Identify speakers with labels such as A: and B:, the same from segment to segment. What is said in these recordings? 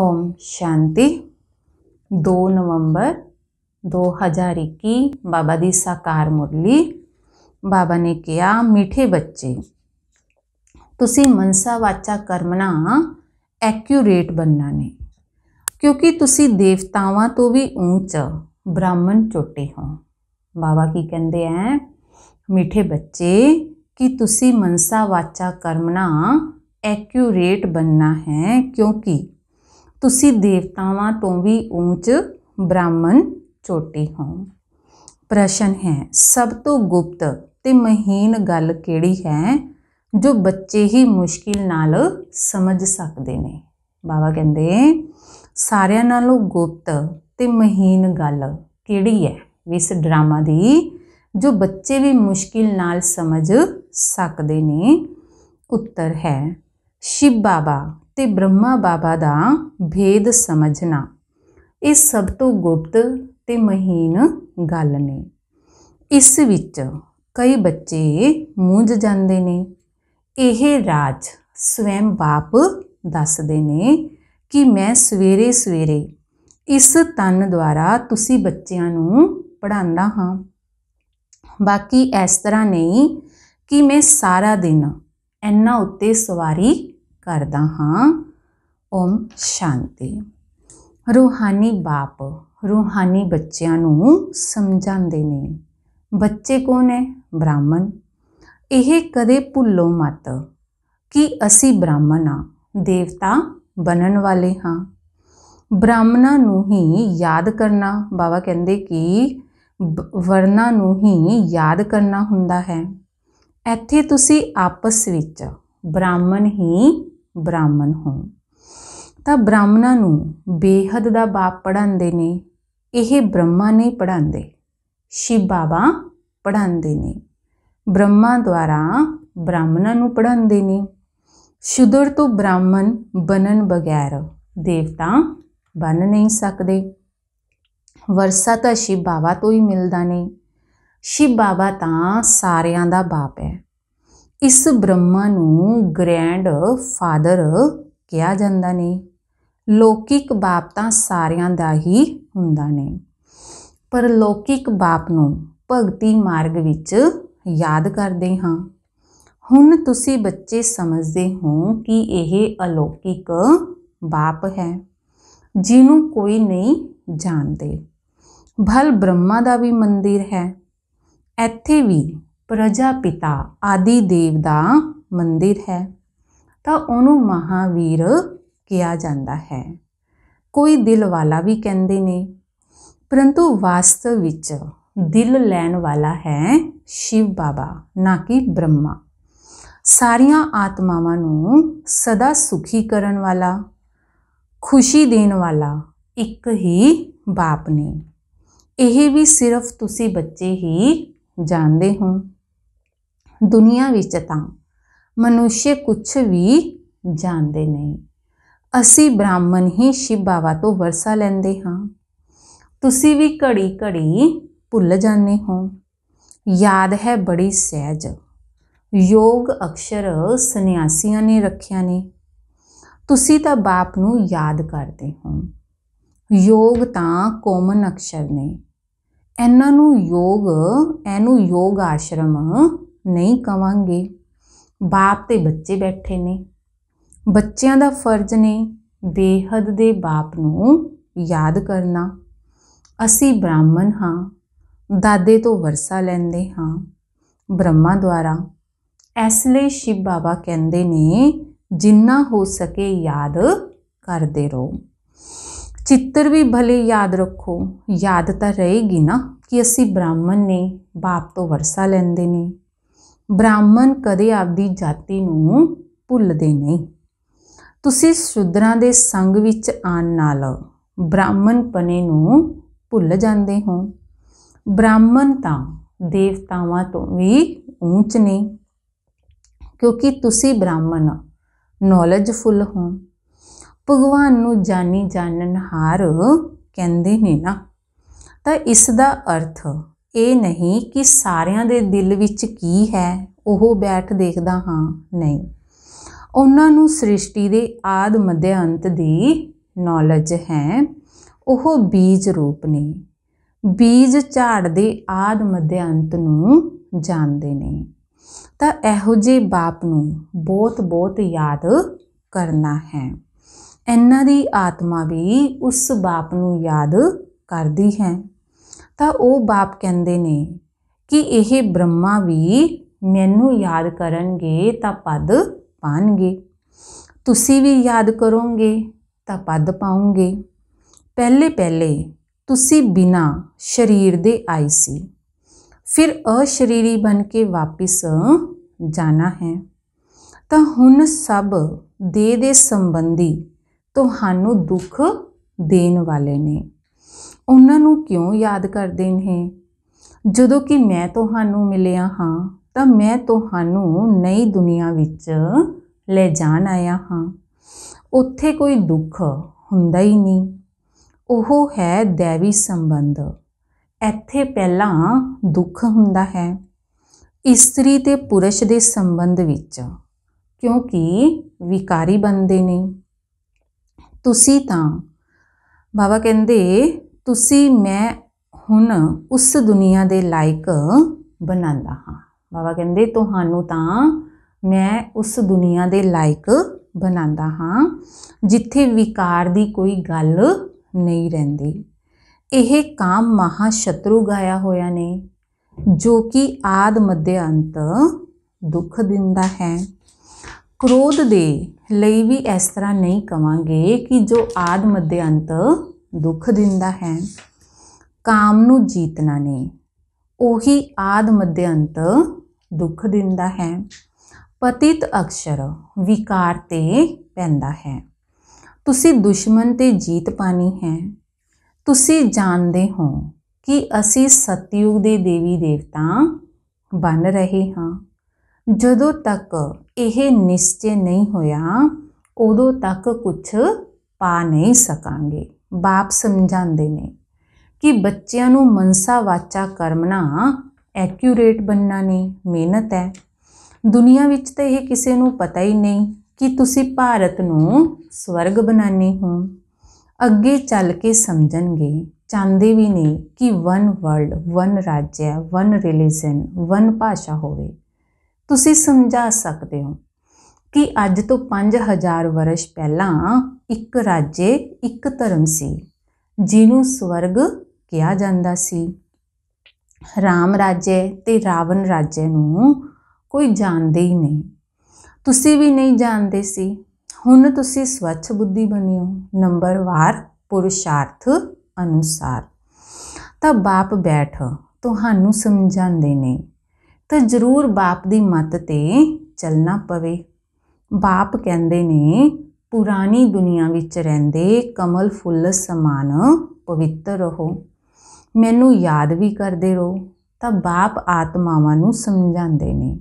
A: ओम शांति 2 नवंबर 2021 बाबा दी साकार मुरली बाबा ने किया मीठे बच्चे ਤੁਸੀਂ ਮਨਸਾ ਵਾਚਾ ਕਰਮਣਾ ਐਕਿਊਰੇਟ ਬੰਨਾ ਨੇ ਕਿਉਂਕਿ ਤੁਸੀਂ ਦੇਵਤਾਵਾਂ ਤੋਂ ਵੀ ਉੱਚ ਬ੍ਰਾਹਮਣ ਚੋਟੇ ਹੋ ਬਾਬਾ ਕੀ ਕਹਿੰਦੇ ਐ ਮਿੱਠੇ ਬੱਚੇ ਕਿ ਤੁਸੀਂ ਮਨਸਾ ਵਾਚਾ ਕਰਮਣਾ ਐਕਿਊਰੇਟ ਬੰਨਾ ਹੈ ਕਿਉਂਕਿ ਤੁਸੀਂ ਦੇਵਤਾਵਾਂ ਤੋਂ ਵੀ ਉੱਚ ਬ੍ਰਾਹਮਣ ਚੋਟੀ ਹੋ ਪ੍ਰਸ਼ਨ ਹੈ ਸਭ ਤੋਂ ਗੁਪਤ ਤੇ ਮਹੀਨ ਗੱਲ ਕਿਹੜੀ ਹੈ ਜੋ ਬੱਚੇ ਹੀ ਮੁਸ਼ਕਿਲ ਨਾਲ ਸਮਝ ਸਕਦੇ ਨੇ ਬਾਬਾ ਕਹਿੰਦੇ ਸਾਰਿਆਂ ਨਾਲੋਂ ਗੁਪਤ ਤੇ ਮਹੀਨ ਗੱਲ ਕਿਹੜੀ ਹੈ ਇਸ ਡਰਾਮਾ ਦੀ ਜੋ ਬੱਚੇ ਵੀ ਮੁਸ਼ਕਿਲ ਨਾਲ ਸਮਝ ਸਕਦੇ ਨੇ ਉੱਤਰ ਹੈ ਸ਼ਿਵ ਬਾਬਾ ਤੇ ਬ੍ਰਹਮਾ ਬਾਬਾ ਦਾ ਭੇਦ ਸਮਝਣਾ ਇਹ ਸਭ ਤੋਂ ਗੁਪਤ ਤੇ ਮਹੀਨ ਗੱਲ ਨੇ ਇਸ ਵਿੱਚ ਕਈ ਬੱਚੇ ਮੂੰਝ ਜਾਂਦੇ ਨੇ ਇਹ ਰਾਜ ਸਵੈਮ ਬਾਪ ਦੱਸਦੇ ਨੇ ਕਿ ਮੈਂ ਸਵੇਰੇ ਸਵੇਰੇ ਇਸ ਤਨ ਦੁਆਰਾ ਤੁਸੀਂ ਬੱਚਿਆਂ ਨੂੰ ਪੜਾਉਂਦਾ ਹਾਂ ਬਾਕੀ ਇਸ ਤਰ੍ਹਾਂ ਨਹੀਂ ਕਿ ਮੈਂ ਸਾਰਾ ਦਿਨ ਇੰਨਾ ਉੱਤੇ ਸਵਾਰੀ ਕਰਦਾ ਹਾਂ ਓਮ ਸ਼ਾਂਤੀ ਰੂਹਾਨੀ ਬਾਪ ਰੂਹਾਨੀ ਬੱਚਿਆਂ ਨੂੰ ਸਮਝਾਉਂਦੇ ਨੇ ਬੱਚੇ ਕੌਣ ਹੈ ਬ੍ਰਾਹਮਣ ਇਹ ਕਦੇ ਭੁੱਲੋ ਮਤ ਕਿ ਅਸੀਂ ਬ੍ਰਾਹਮਣ ਆ ਦੇਵਤਾ ਬਨਣ ਵਾਲੇ ਹਾਂ ਬ੍ਰਾਹਮਣਾਂ ਨੂੰ ਹੀ ਯਾਦ ਕਰਨਾ ਬਾਬਾ ਕਹਿੰਦੇ ਕਿ ਵਰਨਾ ਨੂੰ ਹੀ ਯਾਦ ਕਰਨਾ ਹੁੰਦਾ ਹੈ ਇੱਥੇ ਤੁਸੀਂ ਆਪਸ ਵਿੱਚ ਬ੍ਰਾਹਮਣ ਹੀ ਬ੍ਰਾਹਮਣ ਹੋ ਤਾਂ ਬ੍ਰਾਹਮਣਾਂ ਨੂੰ ਬੇਹਦ ਦਾ ਬਾਪ ਪੜਾਉਂਦੇ ਨੇ ਇਹ ਬ੍ਰਹਮਾ ਨੇ ਪੜਾਉਂਦੇ ਸ਼ਿਵ ਬਾਬਾ ਪੜਾਉਂਦੇ ਨੇ ਬ੍ਰਹਮਾ ਦੁਆਰਾ ਬ੍ਰਾਹਮਣਾਂ ਨੂੰ ਪੜਾਉਂਦੇ ਨੇ ਸ਼ੁਦਰ ਤੋਂ ਬ੍ਰਾਹਮਣ ਬਨਨ ਬਗੈਰ ਦੇਵਤਾ ਬਨ ਨਹੀਂ ਸਕਦੇ ਵਰਸਾ ਤਾਂ ਸ਼ਿਵ ਬਾਬਾ ਤੋਂ ਹੀ ਮਿਲਦਾ ਨਹੀਂ ਸ਼ਿਵ ਬਾਬਾ ਤਾਂ ਸਾਰਿਆਂ ਦਾ ਬਾਪ ਹੈ ਇਸ ਬ੍ਰਹਮਾ ਨੂੰ ਗ੍ਰੈਂਡ ਫਾਦਰ ਕਿਹਾ ਜਾਂਦਾ ਨੇ ਲੌਕਿਕ ਬਾਪ ਤਾਂ ਸਾਰਿਆਂ ਦਾ ਹੀ ਹੁੰਦਾ ਨੇ ਪਰ ਲੌਕਿਕ ਬਾਪ ਨੂੰ ਭਗਤੀ ਮਾਰਗ ਵਿੱਚ ਯਾਦ ਕਰਦੇ ਹਾਂ ਹੁਣ ਤੁਸੀਂ ਬੱਚੇ ਸਮਝਦੇ ਹੋ ਕਿ ਇਹ ਅਲੌਕਿਕ ਬਾਪ ਹੈ ਜਿਹਨੂੰ ਕੋਈ ਨਹੀਂ ਜਾਣਦੇ ਭਲ ਬ੍ਰਹਮਾ ਦਾ ਵੀ ਮੰਦਿਰ ਹੈ ਇੱਥੇ ਵੀ ਪ੍ਰਜਾਪਿਤਾ ਆਦੀ ਦੇਵ ਦਾ ਮੰਦਿਰ ਹੈ ਤਾਂ ਉਹਨੂੰ ਮਹਾਵੀਰ ਕਿਹਾ ਜਾਂਦਾ ਹੈ ਕੋਈ ਦਿਲ ਵਾਲਾ ਵੀ ਕਹਿੰਦੇ ਨੇ ਪਰੰਤੂ ਵਾਸਤਵ ਵਿੱਚ ਦਿਲ ਲੈਣ ਵਾਲਾ ਹੈ ਸ਼ਿਵ ਬਾਬਾ ਨਾ ਕਿ ਬ੍ਰਹਮਾ ਸਾਰੀਆਂ ਆਤਮਾਵਾਂ ਨੂੰ ਸਦਾ ਸੁਖੀ ਕਰਨ ਵਾਲਾ ਖੁਸ਼ੀ ਦੇਣ ਵਾਲਾ ਇੱਕ ਹੀ ਬਾਪ ਨੇ ਇਹ ਵੀ ਸਿਰਫ ਤੁਸੀਂ ਬੱਚੇ ਹੀ ਜਾਣਦੇ ਹੋ ਦੁਨੀਆ ਵਿੱਚ ਤਾਂ ਮਨੁੱਸ਼ ਕੁਝ ਵੀ ਜਾਣਦੇ ਨਹੀਂ ਅਸੀਂ ਬ੍ਰਾਹਮਣ ਹੀ ਸ਼ਿਵ ਬਾਵਾ ਤੋਂ ਵਰਸਾ ਲੈਂਦੇ ਹਾਂ ਤੁਸੀਂ ਵੀ ਘੜੀ ਘੜੀ ਭੁੱਲ ਜਾਂਦੇ ਹੋ ਯਾਦ ਹੈ ਬੜੀ ਸਹਿਜ ਯੋਗ ਅਕਸ਼ਰ ਸੰਨਿਆਸੀਆਂ ਨੇ ਰੱਖਿਆ ਨੇ ਤੁਸੀਂ ਤਾਂ ਬਾਪ ਨੂੰ ਯਾਦ ਕਰਦੇ ਹੋ ਯੋਗ ਤਾਂ ਕੋਮਨ ਅਕਸ਼ਰ ਨੇ ਇਹਨਾਂ ਨੂੰ ਯੋਗ ਇਹਨੂੰ ਯੋਗ ਆਸ਼ਰਮ ਨਹੀਂ ਕਵਾਂਗੇ ਬਾਪ ਤੇ ਬੱਚੇ ਬੈਠੇ ਨੇ ਬੱਚਿਆਂ ਦਾ ਫਰਜ਼ ਨੇ ਬੇਹਦ ਦੇ ਬਾਪ ਨੂੰ ਯਾਦ ਕਰਨਾ ਅਸੀਂ ਬ੍ਰਾਹਮਣ ਹਾਂ ਦਾਦੇ ਤੋਂ ਵਰਸਾ ਲੈਂਦੇ ਹਾਂ ਬ੍ਰਹਮਾ ਦੁਆਰਾ ਇਸ ਲਈ ਸ਼ਿਵ ਬਾਬਾ ਕਹਿੰਦੇ ਨੇ ਜਿੰਨਾ ਹੋ ਸਕੇ ਯਾਦ ਕਰਦੇ ਰਹੋ ਚਿੱਤਰ ਵੀ ਭਲੇ ਯਾਦ ਰੱਖੋ ਯਾਦ ਤਾਂ ਰਹੇਗੀ ਨਾ ਕਿ ਅਸੀਂ ਬ੍ਰਾਹਮਣ ਨੇ ਬਾਪ ਤੋਂ ਵਰਸਾ ਲੈਂਦੇ ਨੇ ਬ੍ਰਾਹਮਣ ਕਦੇ ਆਪਦੀ ਜਾਤੀ ਨੂੰ ਭੁੱਲਦੇ ਨਹੀਂ ਤੁਸੀਂ ਸ਼ੁਦਰਾਂ ਦੇ ਸੰਗ ਵਿੱਚ ਆਣ ਨਾਲ ਬ੍ਰਾਹਮਣ ਪਨੇ ਨੂੰ ਭੁੱਲ ਜਾਂਦੇ ਹੋ ਬ੍ਰਾਹਮਣ ਤਾਂ ਦੇਵਤਾਵਾਂ ਤੋਂ ਵੀ ਉੱਚ ਨੇ ਕਿਉਂਕਿ ਤੁਸੀਂ ਬ੍ਰਾਹਮਣ ਨੌਲੇਜਫੁਲ ਹੋ ਭਗਵਾਨ ਨੂੰ ਜਾਣੀ ਜਾਣਨ ਹਾਰ ਕਹਿੰਦੇ ਨੇ ਨਾ ਤਾਂ ਇਸ ਦਾ ਅਰਥ ਇਹ ਨਹੀਂ ਕਿ ਸਾਰਿਆਂ ਦੇ ਦਿਲ ਵਿੱਚ ਕੀ ਹੈ ਉਹ ਬੈਠ ਦੇਖਦਾ ਹਾਂ ਨਹੀਂ ਉਹਨਾਂ ਨੂੰ ਸ੍ਰਿਸ਼ਟੀ ਦੇ ਆਦ ਮੱਧ ਅੰਤ ਦੀ ਨੌਲੇਜ ਹੈ ਉਹ ਬੀਜ ਰੂਪ ਨੇ ਬੀਜ ਝਾੜ ਦੇ ਆਦ ਮੱਧ ਅੰਤ ਨੂੰ ਜਾਣਦੇ ਨੇ ਤਾਂ ਇਹੋ ਜੇ ਬਾਪ ਨੂੰ ਬਹੁਤ-ਬਹੁਤ ਯਾਦ ਕਰਨਾ ਹੈ ਇਹਨਾਂ ਦੀ ਆਤਮਾ ਵੀ ਉਸ ਬਾਪ ਨੂੰ ਯਾਦ ਕਰਦੀ ਹੈ ਤਾਂ ਉਹ ਬਾਪ ਕਹਿੰਦੇ ਨੇ ਕਿ ਇਹ ਬ੍ਰਹਮਾ ਵੀ ਮੈਨੂੰ ਯਾਦ ਕਰਨਗੇ ਤਾਂ ਪਦ ਪਾਣਗੇ ਤੁਸੀਂ ਵੀ ਯਾਦ ਕਰੋਗੇ ਤਾਂ ਪਦ ਪਾਉਂਗੇ ਪਹਿਲੇ ਪਹਿਲੇ ਤੁਸੀਂ ਬਿਨਾ ਸਰੀਰ ਦੇ ਆਈ ਸੀ ਫਿਰ ਅਸ਼ਰੀਰੀ ਬਣ ਕੇ ਵਾਪਿਸ ਜਾਣਾ ਹੈ ਤਾਂ ਹੁਣ ਸਭ ਦੇ ਦੇ ਸੰਬੰਧੀ ਤੁਹਾਨੂੰ ਦੁੱਖ ਦੇਣ ਵਾਲੇ ਨੇ ਉਹਨਾਂ ਨੂੰ ਕਿਉਂ ਯਾਦ ਕਰਦੇ ਨੇ ਜਦੋਂ ਕਿ ਮੈਂ ਤੁਹਾਨੂੰ ਮਿਲਿਆ ਹਾਂ ਤਾਂ ਮੈਂ ਤੁਹਾਨੂੰ ਨਈ ਦੁਨੀਆ ਵਿੱਚ ਲੈ ਜਾਣ ਆਇਆ ਹਾਂ ਉੱਥੇ ਕੋਈ ਦੁੱਖ ਹੁੰਦਾ ਹੀ ਨਹੀਂ ਉਹ ਹੈ ਦੇਵੀ ਸੰਬੰਧ ਇੱਥੇ ਪਹਿਲਾਂ ਦੁੱਖ ਹੁੰਦਾ ਹੈ ਇਸਤਰੀ ਤੇ ਪੁਰਸ਼ ਦੇ ਸੰਬੰਧ ਵਿੱਚ ਕਿਉਂਕਿ ਵਿਕਾਰੀ ਬੰਦੇ ਨੇ ਤੁਸੀਂ ਤਾਂ ਬਾਬਾ ਕਹਿੰਦੇ ਤੁਸੀਂ ਮੈਂ ਹੁਣ ਉਸ ਦੁਨੀਆ ਦੇ ਲਾਇਕ ਬਣਾਉਂਦਾ ਹਾਂ ਬਾਬਾ ਕਹਿੰਦੇ ਤੁਹਾਨੂੰ ਤਾਂ ਮੈਂ ਉਸ ਦੁਨੀਆ ਦੇ ਲਾਇਕ ਬਣਾਉਂਦਾ ਹਾਂ ਜਿੱਥੇ ਵਿਕਾਰ ਦੀ ਕੋਈ ਗੱਲ ਨਹੀਂ ਰਹਿੰਦੀ ਇਹ ਕਾਮ ਮਹਾ ਸ਼ਤਰੂ ਗਾਇਆ ਹੋਇਆ ਨੇ ਜੋ ਕਿ ਆਦ ਮੱਧਯ ਅੰਤ ਦੁੱਖ ਦਿੰਦਾ ਹੈ ਕ੍ਰੋਧ ਦੇ ਲਈ ਵੀ ਇਸ ਤਰ੍ਹਾਂ ਨਹੀਂ ਕਵਾਂਗੇ ਕਿ ਜੋ ਆਦ ਮੱਧਯ ਅੰਤ ਦੁੱਖ ਦਿੰਦਾ ਹੈ ਕਾਮ ਨੂੰ ਜੀਤਣਾ ਨਹੀਂ ਉਹੀ ਆਦ ਮਧਿਅੰਤ ਦੁੱਖ ਦਿੰਦਾ ਹੈ ਪਤਿਤ ਅਕਸ਼ਰ ਵਿਕਾਰ ਤੇ ਪੈਂਦਾ ਹੈ ਤੁਸੀਂ ਦੁਸ਼ਮਣ ਤੇ ਜੀਤ ਪਾਣੀ ਹੈ ਤੁਸੀਂ ਜਾਣਦੇ ਹੋ ਕਿ ਅਸੀਂ ਸਤਿਯੁਗ ਦੇ ਦੇਵੀ ਦੇਵਤਾ ਬਣ ਰਹੇ ਹਾਂ ਜਦੋਂ ਤੱਕ ਇਹ ਨਿਸ਼ਚੈ ਨਹੀਂ ਹੋਇਆ ਉਦੋਂ ਤੱਕ ਕੁਝ ਪਾ ਨਹੀਂ ਸਕਾਂਗੇ ਬਾਪ ਸਮਝਾਉਂਦੇ ਨੇ ਕਿ ਬੱਚਿਆਂ ਨੂੰ ਮਨਸਾ ਵਾਚਾ ਕਰਮਣਾ ਐਕਿਊਰੇਟ ਬੰਨਣਾ ਨਹੀਂ ਮਿਹਨਤ ਹੈ ਦੁਨੀਆ ਵਿੱਚ ਤਾਂ ਇਹ ਕਿਸੇ ਨੂੰ ਪਤਾ ਹੀ ਨਹੀਂ ਕਿ ਤੁਸੀਂ ਭਾਰਤ ਨੂੰ ਸਵਰਗ ਬਣਾਣੇ ਹੋ ਅੱਗੇ ਚੱਲ ਕੇ ਸਮਝਣਗੇ ਚਾਹੁੰਦੇ ਵੀ ਨਹੀਂ ਕਿ ਵਨ ਵਰਲਡ ਵਨ ਰਾਜਿਆ ਵਨ ਰਿਲੀਜਨ ਵਨ ਭਾਸ਼ਾ ਹੋਵੇ ਤੁਸੀਂ ਸਮਝਾ ਸਕਦੇ ਹੋ ਕਿ ਅੱਜ ਤੋਂ 5000 ਵਰਸ਼ ਪਹਿਲਾਂ ਇੱਕ ਰਾਜੇ ਇੱਕ ਧਰਮ ਸੀ ਜਿਹਨੂੰ ਸਵਰਗ ਕਿਹਾ ਜਾਂਦਾ ਸੀ ਰਾਮ ਰਾਜੇ ਤੇ ਰਾਵਣ ਰਾਜੇ ਨੂੰ ਕੋਈ ਜਾਣਦੇ ਹੀ ਨਹੀਂ ਤੁਸੀਂ ਵੀ ਨਹੀਂ ਜਾਣਦੇ ਸੀ ਹੁਣ ਤੁਸੀਂ ਸਵੱਛ ਬੁੱਧੀ ਬਣੇ ਹੋ ਨੰਬਰਵਾਰ ਪੁਰਸ਼ਾਰਥ ਅਨੁਸਾਰ ਤਾਂ ਬਾਪ ਬੈਠ ਤੁਹਾਨੂੰ ਸਮਝਾਉਂਦੇ ਨੇ ਤਾਂ ਜ਼ਰੂਰ ਬਾਪ ਦੀ ਮੱਤ ਤੇ ਚੱਲਣਾ ਪਵੇ ਬਾਪ ਕਹਿੰਦੇ ਨੇ ਪੁਰਾਣੀ ਦੁਨੀਆ ਵਿੱਚ ਰਹਿੰਦੇ ਕਮਲ ਫੁੱਲ ਸਮਾਨ ਪਵਿੱਤਰ ਰਹੋ ਮੈਨੂੰ ਯਾਦ ਵੀ ਕਰਦੇ ਰਹੋ ਤਾਂ ਬਾਪ ਆਤਮਾਵਾਂ ਨੂੰ ਸਮਝਾਉਂਦੇ ਨੇ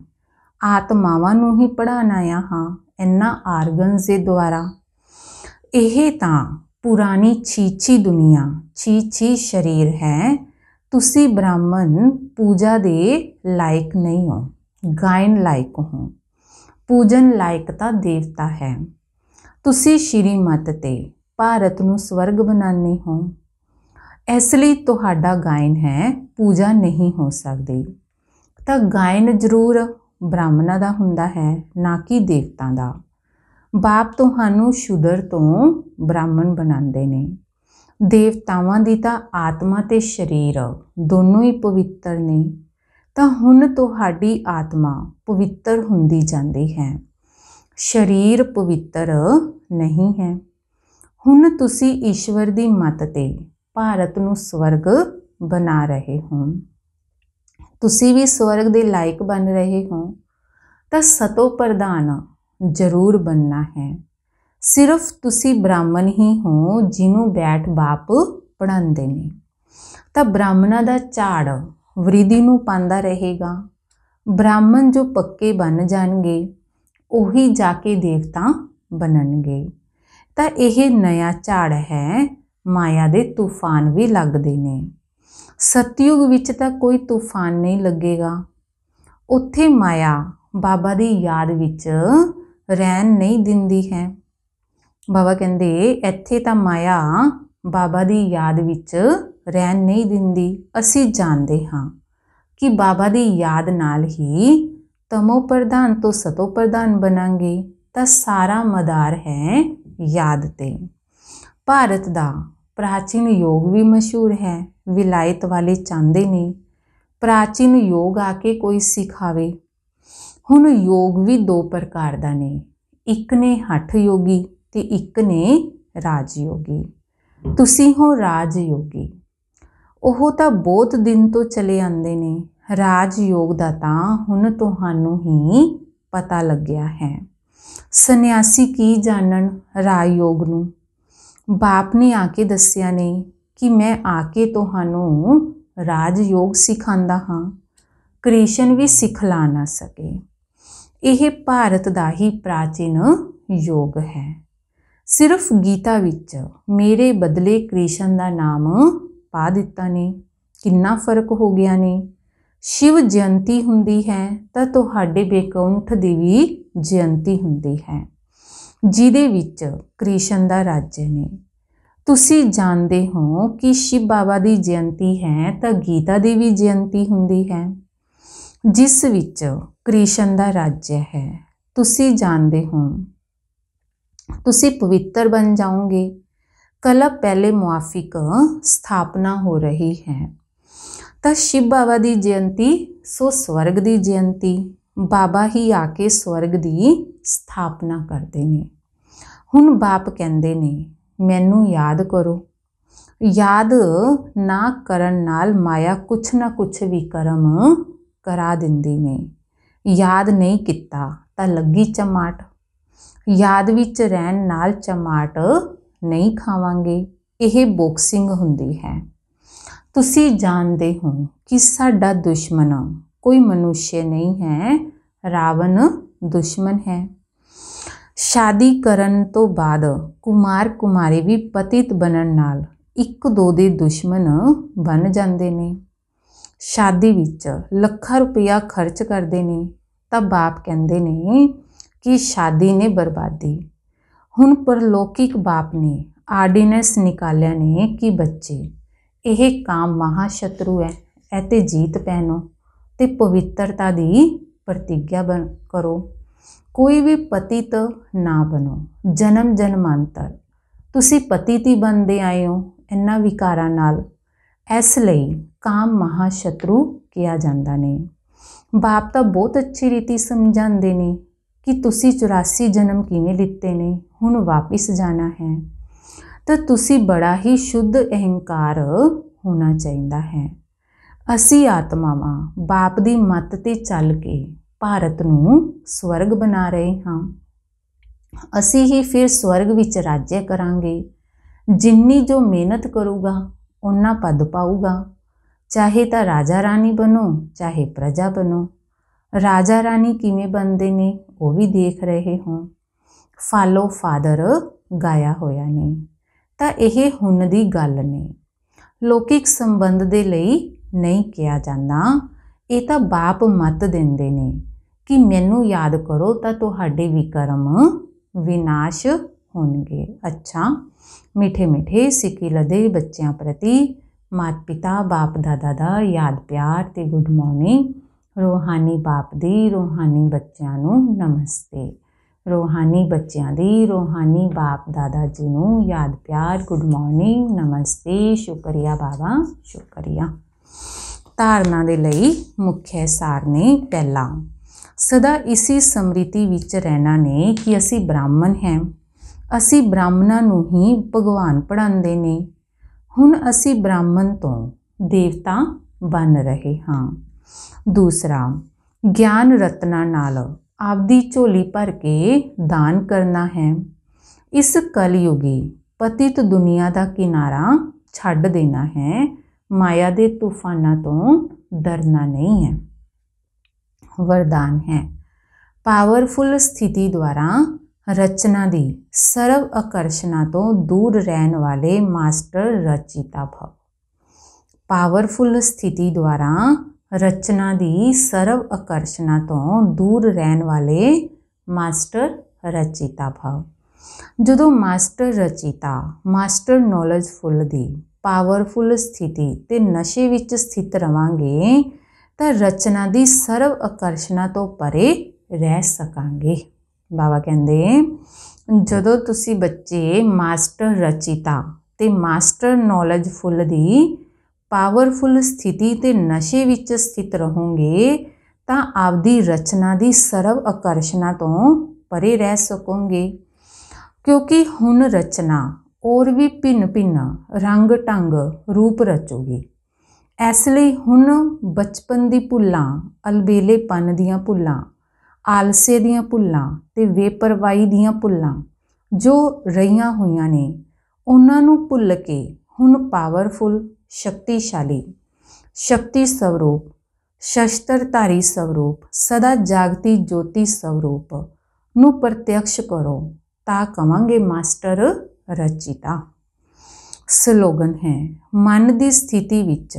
A: ਆਤਮਾਵਾਂ ਨੂੰ ਹੀ ਪੜਾਣਾ ਆ ਹਾਂ ਇੰਨਾ ਆਰਗਨਸ ਦੇ ਦੁਆਰਾ ਇਹ ਤਾਂ ਪੁਰਾਣੀ ਛੀਛੀ ਦੁਨੀਆ ਛੀਛੀ ਸ਼ਰੀਰ ਹੈ ਤੁਸੀਂ ਬ੍ਰਾਹਮਣ ਪੂਜਾ ਦੇ ਲਾਇਕ ਨਹੀਂ ਹੋ ਗਾਇਨ ਲਾਇਕ ਹੋ ਪੂਜਨ ਲਾਇਕ ਤਾਂ ਦੇਵਤਾ ਹੈ ਤੁਸੀਂ ਸ਼੍ਰੀਮਤ ਤੇ ਭਾਰਤ ਨੂੰ ਸਵਰਗ ਬਣਾਉਣੇ ਹੋ ਇਸ ਲਈ ਤੁਹਾਡਾ ਗਾਇਨ ਹੈ ਪੂਜਾ ਨਹੀਂ ਹੋ ਸਕਦੀ ਤਾਂ ਗਾਇਨ ਜ਼ਰੂਰ ਬ੍ਰਾਹਮਣਾ ਦਾ ਹੁੰਦਾ ਹੈ ਨਾ ਕਿ ਦੇਵਤਾ ਦਾ ਬਾਪ ਤੁਹਾਨੂੰ ਸ਼ੁਦਰ ਤੋਂ ਬ੍ਰਾਹਮਣ ਬਣਾਉਂਦੇ ਨੇ ਦੇਵਤਾਵਾਂ ਦੀ ਤਾਂ ਆਤਮਾ ਤੇ ਸਰੀਰ ਦੋਨੋਂ ਹੀ ਪਵਿੱਤਰ ਨੇ ਤਾਂ ਹੁਣ ਤੁਹਾਡੀ ਆਤਮਾ ਪਵਿੱਤਰ ਹੁੰਦੀ ਜਾਂਦੀ ਹੈ ਸਰੀਰ ਪਵਿੱਤਰ ਨਹੀਂ ਹੈ ਹੁਣ ਤੁਸੀਂ ਈਸ਼ਵਰ ਦੀ ਮੱਤ ਤੇ ਭਾਰਤ ਨੂੰ ਸਵਰਗ ਬਣਾ ਰਹੇ ਹੋ ਤੁਸੀਂ ਵੀ ਸਵਰਗ ਦੇ ਲਾਇਕ ਬਣ ਰਹੇ ਹੋ ਤਾਂ ਸਤੋ ਪ੍ਰਧਾਨ ਜ਼ਰੂਰ ਬੰਨਣਾ ਹੈ ਸਿਰਫ ਤੁਸੀਂ ਬ੍ਰਾਹਮਣ ਹੀ ਹੋ ਜਿਹਨੂੰ ਬੈਠ ਬਾਪ ਪੜਾਉਂਦੇ ਨੇ ਤਾਂ ਬ੍ਰਾਹਮਣਾ ਦਾ ਝਾੜ ਵ੍ਰਿਧੀ ਨੂੰ ਪਾਉਂਦਾ ਰਹੇਗਾ ਬ੍ਰਾਹਮਣ ਜੋ ਪੱਕੇ ਬਣ ਜਾਣਗੇ ਉਹੀ ਜਾ ਕੇ ਦੇਵਤਾ ਬਣਨਗੇ ਤਾਂ ਇਹ ਨਇਆ ਝਾੜ ਹੈ ਮਾਇਆ ਦੇ ਤੂਫਾਨ ਵੀ ਲੱਗਦੇ ਨੇ ਸਤਿਯੁਗ ਵਿੱਚ ਤਾਂ ਕੋਈ ਤੂਫਾਨ ਨਹੀਂ ਲੱਗੇਗਾ ਉੱਥੇ ਮਾਇਆ ਬਾਬਾ ਦੀ ਯਾਦ ਵਿੱਚ ਰਹਿਣ ਨਹੀਂ ਦਿੰਦੀ ਹੈ ਬਾਬਾ ਕਹਿੰਦੇ ਇੱਥੇ ਤਾਂ ਮਾਇਆ ਬਾਬਾ ਦੀ ਯਾਦ ਵਿੱਚ ਰਹਿਣ ਨਹੀਂ ਦਿੰਦੀ ਅਸੀਂ ਜਾਣਦੇ ਹਾਂ ਕਿ ਬਾਬਾ ਦੀ ਯਾਦ ਨਾਲ ਹੀ ਤਮੋ ਪ੍ਰਧਾਨ ਤੋਂ ਸਤੋ ਪ੍ਰਧਾਨ ਬਣਾਂਗੇ ਤਾਂ ਸਾਰਾ ਮਦਾਰ ਹੈ ਯਾਦ ਤੇ ਭਾਰਤ ਦਾ ਪ੍ਰਾਚੀਨ ਯੋਗ ਵੀ ਮਸ਼ਹੂਰ ਹੈ ਵਿਲਾਇਤ ਵਾਲੇ ਚਾਹੁੰਦੇ ਨੇ ਪ੍ਰਾਚੀਨ ਯੋਗ ਆ ਕੇ ਕੋਈ ਸਿਖਾਵੇ ਹੁਣ ਯੋਗ ਵੀ ਦੋ ਪ੍ਰਕਾਰ ਦਾ ਨੇ ਇੱਕ ਨੇ ਹੱਠ ਯੋਗੀ ਤੇ ਇੱਕ ਨੇ ਰਾਜ ਯੋਗੀ ਤੁਸੀਂ ਹੋ ਰਾਜ ਯੋਗੀ ਉਹ ਤਾਂ ਬਹੁਤ ਦਿਨ ਤੋਂ ਚਲੇ ਆਂਦੇ ਨੇ ਰਾਜ ਯੋਗ ਦਾ ਤਾਂ ਹੁਣ ਤੁਹਾਨੂੰ ਹੀ ਪਤਾ ਲੱਗਿਆ ਹੈ ਸੰਨਿਆਸੀ ਕੀ ਜਾਣਨ ਰਾਜ ਯੋਗ ਨੂੰ ਬਾਪ ਨੇ ਆ ਕੇ ਦੱਸਿਆ ਨਹੀਂ ਕਿ ਮੈਂ ਆ ਕੇ ਤੁਹਾਨੂੰ ਯੋਗ ਸਿਖਾਉਂਦਾ ਹਾਂ ਕ੍ਰਿਸ਼ਨ ਵੀ ਸਿਖਲਾ ਨਾ ਸਕੇ ਇਹ ਭਾਰਤ ਦਾ ਹੀ ਪ੍ਰਾਚੀਨ ਯੋਗ ਹੈ ਸਿਰਫ ਗੀਤਾ ਵਿੱਚ ਮੇਰੇ ਬਦਲੇ ਕ੍ਰਿਸ਼ਨ ਦਾ ਨਾਮ ਪਾ ਦਿੱਤਾ ਨੇ ਕਿੰਨਾ ਫਰਕ ਹੋ ਗਿਆ ਨੇ ਸ਼ਿਵ ਜਯੰਤੀ ਹੁੰਦੀ ਹੈ ਤਾਂ ਤੁਹਾਡੇ ਬੇਕੌਂਠ ਦੀ ਵੀ ਜਯੰਤੀ ਹੁੰਦੀ ਹੈ ਜਿਹਦੇ ਵਿੱਚ ਕ੍ਰਿਸ਼ਨ ਦਾ ਰਾਜ ਨੇ ਤੁਸੀਂ ਜਾਣਦੇ ਹੋ ਕਿ ਸ਼ਿਵ ਬਾਬਾ ਦੀ ਜਯੰਤੀ ਹੈ ਤਾਂ ਗੀਤਾ ਦੀ ਵੀ ਜਯੰਤੀ ਹੁੰਦੀ ਹੈ ਜਿਸ ਵਿੱਚ ਕ੍ਰਿਸ਼ਨ ਦਾ ਰਾਜ ਹੈ ਤੁਸੀਂ ਜਾਣਦੇ ਹੋ ਤੁਸੀਂ ਪਵਿੱਤਰ ਬਣ ਜਾਓਗੇ ਕਲਪ ਪਹਿਲੇ ਮੁਆਫਿਕ ਸਥਾਪਨਾ ਹੋ ਰਹੀ ਹੈ ਤਾਂ ਸ਼ਿਵ ਬਾਬਾ ਦੀ ਜਯੰਤੀ ਸੋ ਸਵਰਗ ਦੀ ਜਯੰਤੀ ਬਾਬਾ ਹੀ ਆ ਕੇ ਸਵਰਗ ਦੀ ਸਥਾਪਨਾ ਕਰਦੇ ਨੇ ਹੁਣ ਬਾਪ ਕਹਿੰਦੇ ਨੇ ਮੈਨੂੰ ਯਾਦ ਕਰੋ ਯਾਦ ਨਾ ਕਰਨ ਨਾਲ ਮਾਇਆ ਕੁਛ ਨਾ ਕੁਛ ਵੀ ਕਰਮ ਕਰਾ ਦਿੰਦੀ ਨੇ ਯਾਦ ਨਹੀਂ ਕੀਤਾ ਤਾਂ ਲੱਗੀ ਚਮਾਟ ਯਾਦ ਵਿੱਚ ਰਹਿਣ ਨਾਲ ਚਮਾਟ ਨਹੀਂ ਖਾਵਾਂਗੇ ਇਹ ਬਾਕਸਿੰਗ ਹੁੰਦੀ ਹੈ ਤੁਸੀਂ ਜਾਣਦੇ ਹੋ ਕਿ ਸਾਡਾ ਦੁਸ਼ਮਣ ਕੋਈ ਮਨੁੱਸ਼ ਨਹੀਂ ਹੈ ਰਾਵਣ ਦੁਸ਼ਮਣ ਹੈ ਸ਼ਾਦੀ ਕਰਨ ਤੋਂ ਬਾਅਦ ਕੁਮਾਰ ਕੁਮਾਰੀ ਵੀ ਪਤਿਤ ਬਣਨ ਨਾਲ ਇੱਕ ਦੋ ਦੇ ਦੁਸ਼ਮਣ ਬਣ ਜਾਂਦੇ ਨੇ ਸ਼ਾਦੀ ਵਿੱਚ ਲੱਖਾਂ ਰੁਪਇਆ ਖਰਚ ਕਰਦੇ ਨੇ ਤਾਂ ਬਾਪ ਕਹਿੰਦੇ ਨੇ ਕਿ ਸ਼ਾਦੀ ਨੇ ਬਰਬਾਦੀ ਹੁਣ ਪਰਲੋਕਿਕ ਬਾਪ ਨੇ ਆਰਡੀਨੈਂਸ ਨਿਕਾਲਿਆ ਨੇ ਕਿ ਬੱਚੇ ਇਹ ਕਾਮ ਮਹਾ ਸ਼ਤਰੂ ਹੈ ਐਤੇ ਜੀਤ ਪਹਿਨੋ ਤੇ ਪਵਿੱਤਰਤਾ ਦੀ ਪ੍ਰਤੀਗਿਆ ਕਰੋ ਕੋਈ ਵੀ ਪਤਿਤ ਨਾ ਬਣੋ ਜਨਮ ਜਨਮਾਂਤਰ ਤੁਸੀਂ ਪਤਿਤ ਹੀ ਬੰਦੇ ਆਏ ਹੋ ਇੰਨਾ ਵਿਕਾਰਾਂ ਨਾਲ ਇਸ ਲਈ ਕਾਮ ਮਹਾ ਸ਼ਤਰੂ ਕਿਹਾ ਜਾਂਦਾ ਨੇ ਬਾਪ ਤਾਂ ਬਹੁਤ ਅੱਛੀ ਰੀਤੀ ਸਮਝਾਉਂਦੇ ਨੇ ਕਿ ਤੁਸੀਂ 84 ਜਨਮ ਕਿਵੇਂ ਲਿੱਤੇ ਨੇ ਹੁਣ ਵਾਪਿਸ ਜਾਣਾ ਹੈ ਤਾਂ ਤੁਸੀਂ ਬੜਾ ਹੀ ਸ਼ੁੱਧ ਅਹੰਕਾਰ ਹੋਣਾ ਚਾਹੀਦਾ ਹੈ ਅਸੀਂ ਆਤਮਾਵਾਂ ਬਾਪ ਦੀ ਮੱਤ ਤੇ ਚੱਲ ਕੇ ਭਾਰਤ ਨੂੰ ਸਵਰਗ ਬਣਾ ਰਹੇ ਹਾਂ ਅਸੀਂ ਹੀ ਫਿਰ ਸਵਰਗ ਵਿੱਚ ਰਾਜ્ય ਕਰਾਂਗੇ ਜਿੰਨੀ ਜੋ ਮਿਹਨਤ ਕਰੂਗਾ ਉਹਨਾਂ ਪਦ ਪਾਊਗਾ ਚਾਹੇ ਤਾਂ ਰਾਜਾ ਰਾਣੀ ਬਣੋ ਚਾਹੇ ਪ੍ਰਜਾ ਬਣੋ ਰਾਜਾ ਰਾਣੀ ਕਿਵੇਂ ਬੰਦੇ ਨੇ ਉਹ ਵੀ ਦੇਖ ਰਹੇ ਹੋਂ ਫਾਲੋ ਫਾਦਰ ਗਾਇਆ ਹੋਇਆ ਨੇ ਤਾਂ ਇਹ ਹੁਣ ਦੀ ਗੱਲ ਨੇ ਲੋਕਿਕ ਸੰਬੰਧ ਦੇ ਲਈ ਨਹੀਂ ਕਿਹਾ ਜਾਂਦਾ ਇਹ ਤਾਂ ਬਾਪ ਮਤ ਦਿੰਦੇ ਨੇ ਕਿ ਮੈਨੂੰ ਯਾਦ ਕਰੋ ਤਾਂ ਤੁਹਾਡੇ ਵਿਕਰਮ ਵਿਨਾਸ਼ ਹੋਣਗੇ ਅੱਛਾ ਮਿੱਠੇ ਮਿੱਠੇ ਸਿੱਕੀ ਲਦੇ ਬੱਚਿਆਂ ਪ੍ਰਤੀ ਮਾਤ ਪਿਤਾ ਬਾਪ ਦਾਦਾ ਦਾ ਯਾਦ ਪਿਆਰ ਤੇ ਗੁੱਡ ਮਾਰਨਿੰਗ ਰੋਹਾਨੀ ਬਾਪ ਦੀ ਰੋਹਾਨੀ ਬੱਚਿਆਂ ਨੂੰ ਨਮਸਤੇ ਰੋਹਾਨੀ ਬੱਚਿਆਂ ਦੀ ਰੋਹਾਨੀ ਬਾਪ ਦਾਦਾ ਜੀ ਨੂੰ ਯਾਦ ਪਿਆਰ ਗੁੱਡ ਮਾਰਨਿੰਗ ਨਮਸਤੇ ਸ਼ੁਕਰੀਆ ਬਾਬਾ ਸ਼ੁਕਰੀਆ ਧਾਰਨਾ ਦੇ ਲਈ ਮੁੱਖ ਨੇ ਪਹਿਲਾ ਸਦਾ ਇਸੇ ਸਮ੍ਰਿਤੀ ਵਿੱਚ ਰਹਿਣਾ ਨੇ ਕਿ ਅਸੀਂ ਬ੍ਰਾਹਮਣ ਹਾਂ ਅਸੀਂ ਬ੍ਰਾਹਮਣਾਂ ਨੂੰ ਹੀ ਭਗਵਾਨ ਪੜਾਉਂਦੇ ਨੇ ਹੁਣ ਅਸੀਂ ਬ੍ਰਾਹਮਣ ਤੋਂ ਦੇਵਤਾ ਬਣ ਰਹੇ ਹਾਂ दूसरा ज्ञान रत्ना नाल ਆਪਦੀ ਝੋਲੀ ਭਰ ਕੇ ਦਾਨ ਕਰਨਾ ਹੈ ਇਸ ਕਲਯੁਗੀ ਪਤਿਤ ਦੁਨੀਆ ਦਾ ਕਿਨਾਰਾ ਛੱਡ ਦੇਣਾ ਹੈ ਮਾਇਆ ਦੇ ਤੂਫਾਨਾਂ ਤੋਂ ਡਰਨਾ ਨਹੀਂ ਹੈ वरदान है पावरफुल स्थिति द्वारा रचना दी सर्व आकर्षण तो दूर रहने वाले मास्टर रचिता भव पावरफुल स्थिति द्वारा ਰਚਨਾ ਦੀ ਸਰਵ ਆਕਰਸ਼ਣਾ ਤੋਂ ਦੂਰ ਰਹਿਣ ਵਾਲੇ ਮਾਸਟਰ ਰਚੀਤਾ ਭਾਵ ਜਦੋਂ ਮਾਸਟਰ ਰਚੀਤਾ ਮਾਸਟਰ ਫੁੱਲ ਦੀ ਪਾਵਰਫੁਲ ਸਥਿਤੀ ਤੇ ਨਸ਼ੇ ਵਿੱਚ ਸਥਿਤ ਰਵਾਂਗੇ ਤਾਂ ਰਚਨਾ ਦੀ ਸਰਵ ਆਕਰਸ਼ਣਾ ਤੋਂ ਪਰੇ ਰਹਿ ਸਕਾਂਗੇ ਬਾਬਾ ਕਹਿੰਦੇ ਜਦੋਂ ਤੁਸੀਂ ਬੱਚੇ ਮਾਸਟਰ ਰਚੀਤਾ ਤੇ ਮਾਸਟਰ ਫੁੱਲ ਦੀ ਪਾਵਰਫੁਲ ਸਥਿਤੀ ਤੇ ਨਸ਼ੇ ਵਿੱਚ ਸਥਿਤ ਰਹੋਗੇ ਤਾਂ ਆਪਦੀ ਰਚਨਾ ਦੀ ਸਰਵ ਆਕਰਸ਼ਣਾ ਤੋਂ ਪਰੇ ਰਹਿ ਸਕੋਗੇ ਕਿਉਂਕਿ ਹੁਣ ਰਚਨਾ ਔਰ ਵੀ ਪਿੰਨ ਪਿੰਨ ਰੰਗ ਟੰਗ ਰੂਪ ਰਚੋਗੀ ਇਸ ਲਈ ਹੁਣ ਬਚਪਨ ਦੀ ਭੁੱਲਾਂ ਅਲਬੇਲੇਪਨ ਦੀਆਂ ਭੁੱਲਾਂ ਆਲਸੇ ਦੀਆਂ ਭੁੱਲਾਂ ਤੇ ਵੇਪਰਵਾਈ ਦੀਆਂ ਭੁੱਲਾਂ ਜੋ ਰਹੀਆਂ ਹੋਈਆਂ ਨੇ ਉਹਨਾਂ ਨੂੰ ਭੁੱਲ ਕੇ ਹੁਣ ਪਾਵਰਫੁਲ शक्तिशाली शक्ति स्वरूप ਸਵਰੂਪ ਸਦਾ ਜਾਗਤੀ ਜੋਤੀ ਸਵਰੂਪ ਨੂੰ પ્રત્યક્ષ ਕਰੋ ਤਾਂ ਕਵਾਂਗੇ ਮਾਸਟਰ ਰਚਿਤਾ ਸਲੋਗਨ ਹੈ ਮਨ ਦੀ ਸਥਿਤੀ ਵਿੱਚ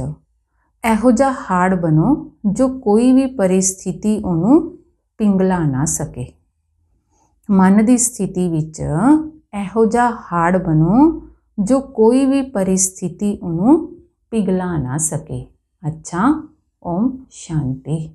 A: ਇਹੋ ਜਿਹਾ ਹਾਰਡ ਬਣੋ ਜੋ ਕੋਈ ਵੀ ਪਰਿਸਥਿਤੀ ਉਹਨੂੰ ਪਿੰਗਲਾ ਨਾ ਸਕੇ ਮਨ ਦੀ ਸਥਿਤੀ ਵਿੱਚ ਇਹੋ ਜਿਹਾ ਹਾਰਡ ਬਣੋ ਜੋ ਕੋਈ ਵੀ ਪਰਿਸਥਿਤੀ ਉਹਨੂੰ पिघला ना सके अच्छा ओम शांति